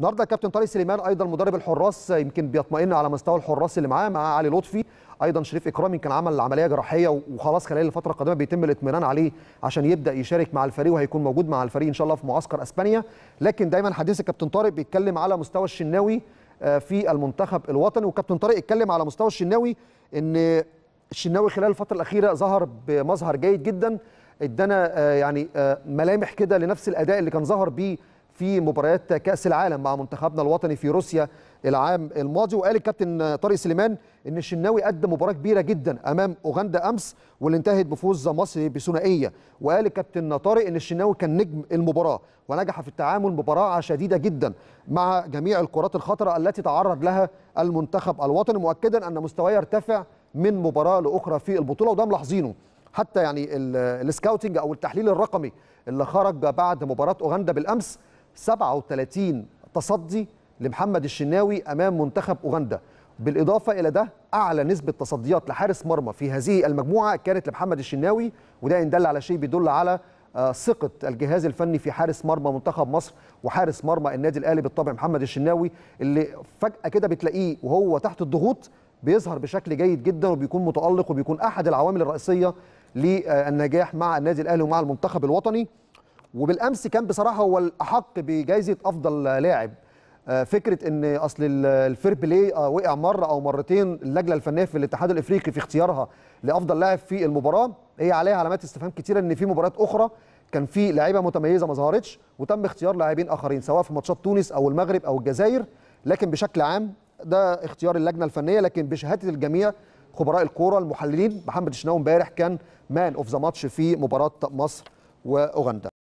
النهارده كابتن طارق سليمان ايضا مدرب الحراس يمكن بيطمئن على مستوى الحراس اللي معاه مع علي لطفي ايضا شريف اكرامي كان عمل عمليه جراحيه وخلاص خلال الفتره القادمه بيتم الاطمئنان عليه عشان يبدا يشارك مع الفريق وهيكون موجود مع الفريق ان شاء الله في معسكر اسبانيا لكن دايما حديث الكابتن طارق بيتكلم على مستوى الشناوي آه، في المنتخب الوطني وكابتن طارق اتكلم على مستوى الشناوي ان الشناوي خلال الفتره الاخيره ظهر بمظهر جيد جدا ادانا آه، يعني آه، ملامح كده لنفس الاداء اللي كان ظهر بيه في مباريات كاس العالم مع منتخبنا الوطني في روسيا العام الماضي وقال الكابتن طارق سليمان ان الشناوي قدم مباراه كبيره جدا امام اوغندا امس واللي انتهت بفوز مصر بثنائيه وقال الكابتن طارق ان الشناوي كان نجم المباراه ونجح في التعامل ببراعه شديده جدا مع جميع الكرات الخطره التي تعرض لها المنتخب الوطني مؤكدا ان مستواه يرتفع من مباراه لاخرى في البطوله وده ملاحظينه حتى يعني السكاوتنج او التحليل الرقمي اللي خرج بعد مباراه اوغندا بالامس 37 تصدي لمحمد الشناوي امام منتخب اوغندا بالاضافه الى ده اعلى نسبه تصديات لحارس مرمى في هذه المجموعه كانت لمحمد الشناوي وده ان دل على شيء بيدل على آه، ثقه الجهاز الفني في حارس مرمى منتخب مصر وحارس مرمى النادي الاهلي بالطبع محمد الشناوي اللي فجاه كده بتلاقيه وهو تحت الضغوط بيظهر بشكل جيد جدا وبيكون متالق وبيكون احد العوامل الرئيسيه للنجاح مع النادي الاهلي ومع المنتخب الوطني وبالامس كان بصراحه هو الاحق بجائزه افضل لاعب آه، فكره ان اصل الفير بلاي آه، وقع مره او مرتين اللجنه الفنيه في الاتحاد الافريقي في اختيارها لافضل لاعب في المباراه هي عليها علامات استفهام كتيره ان في مباريات اخرى كان في لاعيبه متميزه ما ظهرتش وتم اختيار لاعبين اخرين سواء في ماتشات تونس او المغرب او الجزائر لكن بشكل عام ده اختيار اللجنه الفنيه لكن بشهاده الجميع خبراء الكوره المحللين محمد الشناوي امبارح كان مان اوف ذا ماتش في مباراه مصر واوغندا